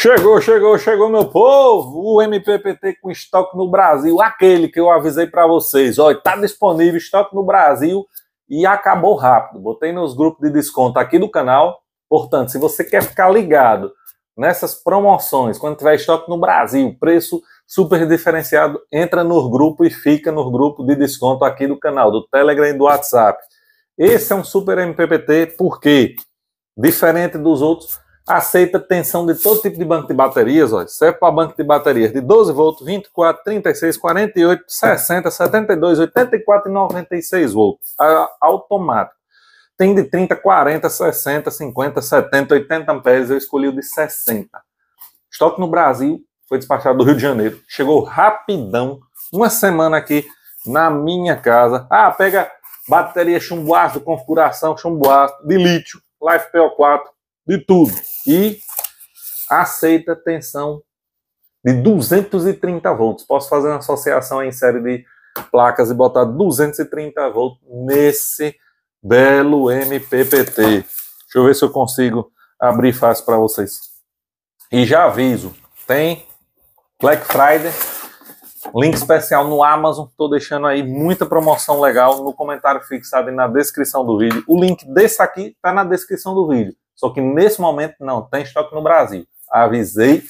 Chegou, chegou, chegou, meu povo! O MPPT com estoque no Brasil, aquele que eu avisei para vocês. Olha, está disponível estoque no Brasil e acabou rápido. Botei nos grupos de desconto aqui do canal. Portanto, se você quer ficar ligado nessas promoções, quando tiver estoque no Brasil, preço super diferenciado, entra no grupo e fica no grupo de desconto aqui do canal, do Telegram e do WhatsApp. Esse é um super MPPT porque, diferente dos outros, aceita tensão de todo tipo de banco de baterias, ó, serve para banco de baterias de 12 volts, 24, 36, 48, 60, 72, 84 e 96 volts, automático. Tem de 30, 40, 60, 50, 70, 80 amperes, eu escolhi o de 60. Estoque no Brasil, foi despachado do Rio de Janeiro, chegou rapidão, uma semana aqui na minha casa. Ah, pega bateria chumbo ácido, configuração chumbo ácido, de lítio, Life PO4, de tudo. E aceita tensão de 230 volts. Posso fazer uma associação em série de placas e botar 230 volts nesse belo MPPT. Deixa eu ver se eu consigo abrir fácil para vocês. E já aviso, tem Black Friday, link especial no Amazon. Estou deixando aí muita promoção legal no comentário fixado e na descrição do vídeo. O link desse aqui está na descrição do vídeo. Só que nesse momento não tem estoque no Brasil. Avisei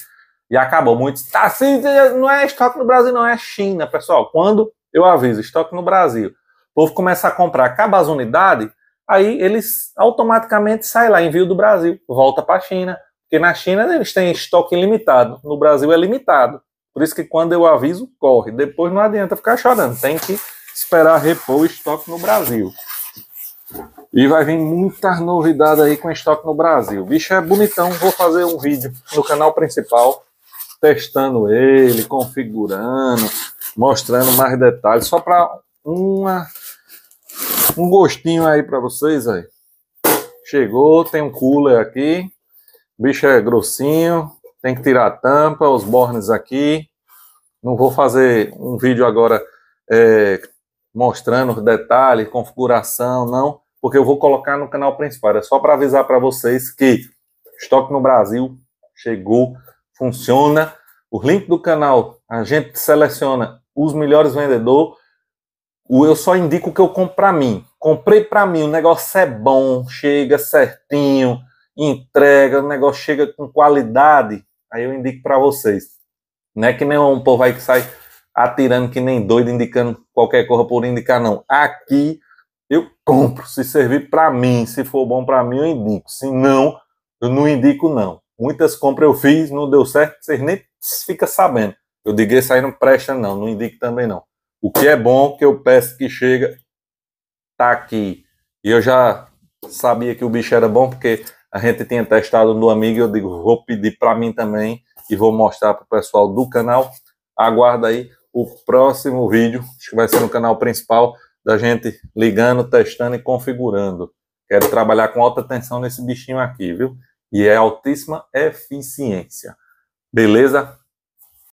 e acabou. Muitos, tá sim, não é estoque no Brasil, não é China, pessoal. Quando eu aviso estoque no Brasil, o povo começa a comprar, acaba as unidades, aí eles automaticamente saem lá, envio do Brasil, volta para a China. Porque na China eles têm estoque ilimitado, no Brasil é limitado. Por isso que quando eu aviso, corre. Depois não adianta ficar chorando, tem que esperar repor o estoque no Brasil. E vai vir muitas novidades aí com estoque no Brasil. O bicho é bonitão, vou fazer um vídeo no canal principal testando ele, configurando, mostrando mais detalhes, só para um gostinho aí para vocês aí. Chegou, tem um cooler aqui. O bicho é grossinho, tem que tirar a tampa, os bornes aqui. Não vou fazer um vídeo agora é, mostrando os detalhes, configuração, não porque eu vou colocar no canal principal. É só para avisar para vocês que estoque no Brasil chegou, funciona. O link do canal, a gente seleciona os melhores vendedores. O eu só indico o que eu compro para mim. Comprei para mim, o negócio é bom, chega certinho, entrega, o negócio chega com qualidade. Aí eu indico para vocês. Não é que nem um povo aí que sai atirando que nem doido, indicando qualquer coisa por indicar, não. Aqui eu compro. Se servir para mim, se for bom para mim, eu indico. Se não, eu não indico, não. Muitas compras eu fiz, não deu certo, vocês nem ficam sabendo. Eu digo, esse aí não presta, não. Não indico também, não. O que é bom, que eu peço que chega, tá aqui. E eu já sabia que o bicho era bom, porque a gente tinha testado no amigo, eu digo, vou pedir para mim também e vou mostrar para o pessoal do canal. Aguarda aí o próximo vídeo, acho que vai ser no canal principal da gente ligando, testando e configurando. Quero trabalhar com alta tensão nesse bichinho aqui, viu? E é altíssima eficiência. Beleza?